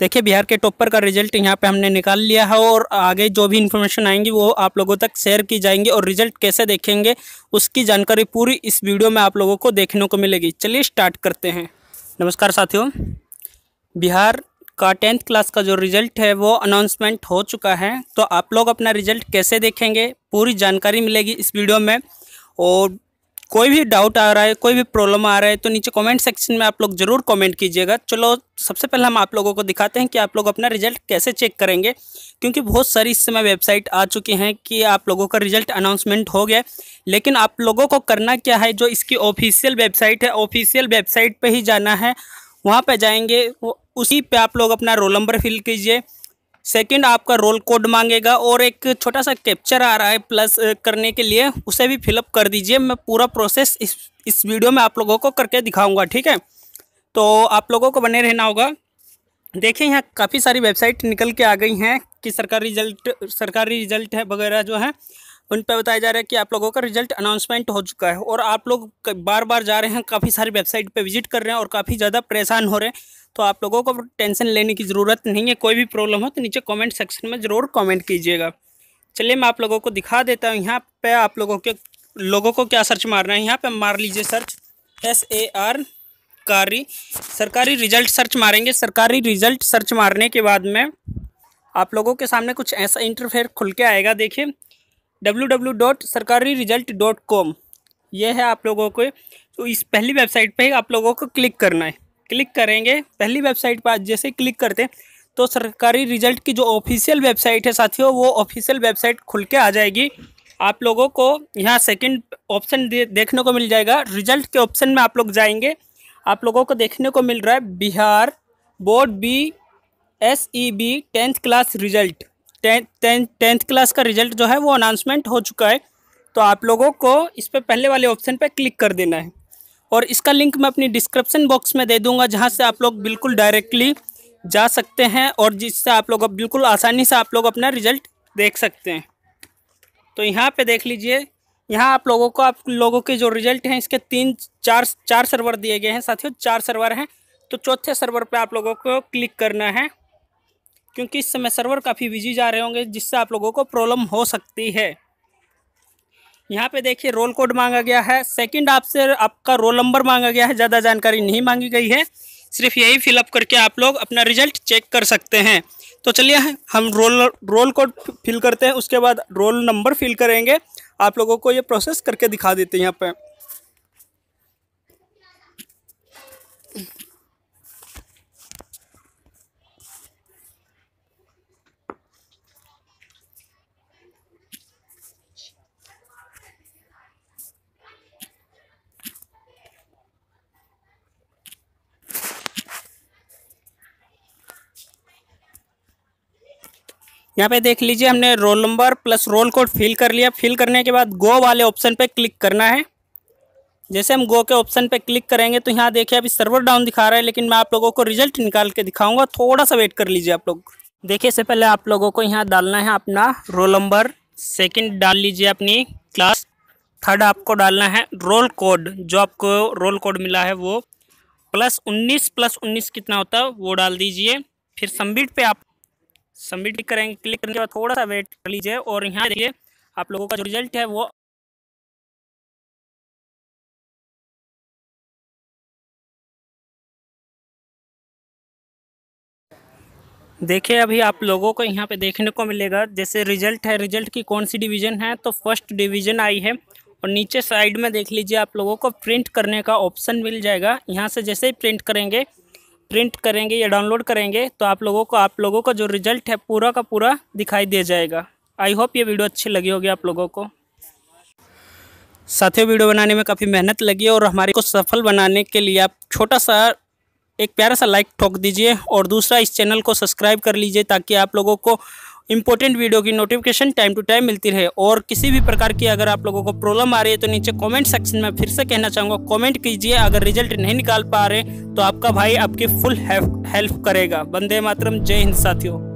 देखिए बिहार के टॉपर का रिजल्ट यहाँ पे हमने निकाल लिया है और आगे जो भी इन्फॉर्मेशन आएंगी वो आप लोगों तक शेयर की जाएंगी और रिजल्ट कैसे देखेंगे उसकी जानकारी पूरी इस वीडियो में आप लोगों को देखने को मिलेगी चलिए स्टार्ट करते हैं नमस्कार साथियों बिहार का टेंथ क्लास का जो रिजल्ट है वो अनाउंसमेंट हो चुका है तो आप लोग अपना रिजल्ट कैसे देखेंगे पूरी जानकारी मिलेगी इस वीडियो में और कोई भी डाउट आ रहा है कोई भी प्रॉब्लम आ रहा है तो नीचे कमेंट सेक्शन में आप लोग ज़रूर कमेंट कीजिएगा चलो सबसे पहले हम आप लोगों को दिखाते हैं कि आप लोग अपना रिजल्ट कैसे चेक करेंगे क्योंकि बहुत सारी इस समय वेबसाइट आ चुकी हैं कि आप लोगों का रिजल्ट अनाउंसमेंट हो गया लेकिन आप लोगों को करना क्या है जो इसकी ऑफिशियल वेबसाइट है ऑफिशियल वेबसाइट पर ही जाना है वहाँ पर जाएंगे उसी पर आप लोग अपना रोल नंबर फिल कीजिए सेकंड आपका रोल कोड मांगेगा और एक छोटा सा कैप्चर आ रहा है प्लस करने के लिए उसे भी फिलअप कर दीजिए मैं पूरा प्रोसेस इस इस वीडियो में आप लोगों को करके दिखाऊंगा ठीक है तो आप लोगों को बने रहना होगा देखिए यहाँ काफ़ी सारी वेबसाइट निकल के आ गई हैं कि सरकारी रिजल्ट सरकारी रिजल्ट है वगैरह जो है उन पर बताया जा रहा है कि आप लोगों का रिजल्ट अनाउंसमेंट हो चुका है और आप लोग बार बार जा रहे हैं काफ़ी सारी वेबसाइट पर विजिट कर रहे हैं और काफ़ी ज़्यादा परेशान हो रहे हैं तो आप लोगों को टेंशन लेने की ज़रूरत नहीं है कोई भी प्रॉब्लम हो तो नीचे कमेंट सेक्शन में ज़रूर कमेंट कीजिएगा चलिए मैं आप लोगों को दिखा देता हूँ यहाँ पे आप लोगों के लोगों को क्या सर्च मारना है यहाँ पे मार लीजिए सर्च एस ए आर कारी सरकारी रिजल्ट सर्च मारेंगे सरकारी रिजल्ट सर्च मारने के बाद में आप लोगों के सामने कुछ ऐसा इंटरफेयर खुल के आएगा देखिए डब्ल्यू डब्ल्यू डॉट सरकारी रिजल्ट डॉट कॉम यह है आप लोगों को तो इस पहली वेबसाइट पे आप लोगों को क्लिक करना है क्लिक करेंगे पहली वेबसाइट पर जैसे क्लिक करते हैं तो सरकारी रिजल्ट की जो ऑफिशियल वेबसाइट है साथियों वो ऑफिशियल वेबसाइट खुल के आ जाएगी आप लोगों को यहाँ सेकंड ऑप्शन दे, देखने को मिल जाएगा रिजल्ट के ऑप्शन में आप लोग जाएंगे आप लोगों को देखने को मिल रहा है Bihar board B S E B tenth class result tenth tenth class का रिजल्ट जो है वो अनाउंसमेंट हो चुका है तो आप लोगों को इस पर पहले वाले ऑप्शन पर क्लिक कर देना है और इसका लिंक मैं अपनी डिस्क्रिप्शन बॉक्स में दे दूंगा जहाँ से आप लोग बिल्कुल डायरेक्टली जा सकते हैं और जिससे आप लोग बिल्कुल आसानी से आप लोग अपना रिजल्ट देख सकते हैं तो यहाँ पे देख लीजिए यहाँ आप लोगों को आप लोगों के जो रिजल्ट हैं इसके तीन चार चार सर्वर दिए गए हैं साथियों चार सर्वर हैं तो चौथे सर्वर पे आप लोगों को क्लिक करना है क्योंकि इस समय सर्वर काफ़ी बिजी जा रहे होंगे जिससे आप लोगों को प्रॉब्लम हो सकती है यहाँ पे देखिए रोल कोड मांगा गया है सेकंड आपसे आपका रोल नंबर मांगा गया है ज़्यादा जानकारी नहीं मांगी गई है सिर्फ यही फिलअप करके आप लोग अपना रिजल्ट चेक कर सकते हैं तो चलिए हम रोल रोल कोड फिल करते हैं उसके बाद रोल नंबर फिल करेंगे आप लोगों को ये प्रोसेस करके दिखा देते हैं यहाँ पर यहाँ पे देख लीजिए हमने roll number plus roll code fill कर लिया फिल करने के बाद गो वाले ऑप्शन पे क्लिक करना है जैसे हम गो के ऑप्शन पे क्लिक करेंगे तो यहाँ देखिए अभी सर्वर डाउन दिखा रहा है लेकिन मैं आप लोगों को रिजल्ट निकाल के दिखाऊंगा थोड़ा सा वेट कर लीजिए आप लोग देखिए इससे पहले आप लोगों को यहाँ डालना है अपना रोल नंबर सेकेंड डाल लीजिए अपनी क्लास थर्ड आपको डालना है रोल कोड जो आपको रोल कोड मिला है वो प्लस उन्नीस प्लस उन्नीस कितना होता है वो डाल दीजिए फिर सबमिट पे आप सबमिट करेंगे क्लिक करने के बाद थोड़ा सा वेट कर लीजिए और यहाँ देखिए आप लोगों का जो रिजल्ट है वो देखिए अभी आप लोगों को यहाँ पे देखने को मिलेगा जैसे रिजल्ट है रिजल्ट की कौन सी डिवीज़न है तो फर्स्ट डिवीज़न आई है और नीचे साइड में देख लीजिए आप लोगों को प्रिंट करने का ऑप्शन मिल जाएगा यहाँ से जैसे ही प्रिंट करेंगे प्रिंट करेंगे या डाउनलोड करेंगे तो आप लोगों को आप लोगों का जो रिजल्ट है पूरा का पूरा दिखाई दे जाएगा आई होप ये वीडियो अच्छी लगी होगी आप लोगों को साथियों वीडियो बनाने में काफ़ी मेहनत लगी है और हमारे को सफल बनाने के लिए आप छोटा सा एक प्यारा सा लाइक ठोक दीजिए और दूसरा इस चैनल को सब्सक्राइब कर लीजिए ताकि आप लोगों को इंपॉर्टेंट वीडियो की नोटिफिकेशन टाइम टू टाइम मिलती रहे और किसी भी प्रकार की अगर आप लोगों को प्रॉब्लम आ रही है तो नीचे कमेंट सेक्शन में फिर से कहना चाहूंगा कमेंट कीजिए अगर रिजल्ट नहीं निकाल पा रहे तो आपका भाई आपकी फुल हेल्प करेगा बंदे मातरम जय हिंद साथियों